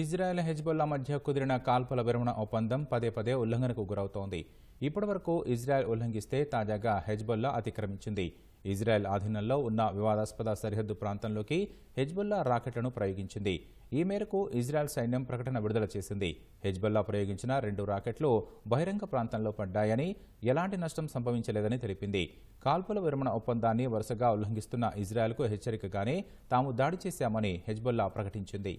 Israel Hezbollah మధ్య కుదిరిన కాల్పుల విరమణ ఒప్పందం పదే పదే ఉల్లంఘనకు గురవుతోంది ఇప్పటివరకు ఇజ్రాయెల్ ఉల్లంఘిస్తే తాజాగా హెజ్బొల్లా అతిక్రమించింది ఇజ్రాయెల్ ఆధీనంలో ఉన్న వివాదాస్పద సరిహద్దు ప్రాంతంలోకి హెజ్బొల్లా రాకెట్లను ప్రయోగించింది ఈ మేరకు ఇజ్రాయెల్ సైన్యం ప్రకటన విడుదల చేసింది హెజ్బుల్లా ప్రయోగించిన రెండు రాకెట్లు బహిరంగ ప్రాంతంలో పడ్డాయని ఎలాంటి నష్టం సంభవించలేదని తెలిపింది కాల్పుల విరమణ ఒప్పందాన్ని వరుసగా ఉల్లంఘిస్తున్న ఇజ్రాయెల్కు హెచ్చరికగానే తాము దాడి చేశామని హెజ్బొల్లా ప్రకటించింది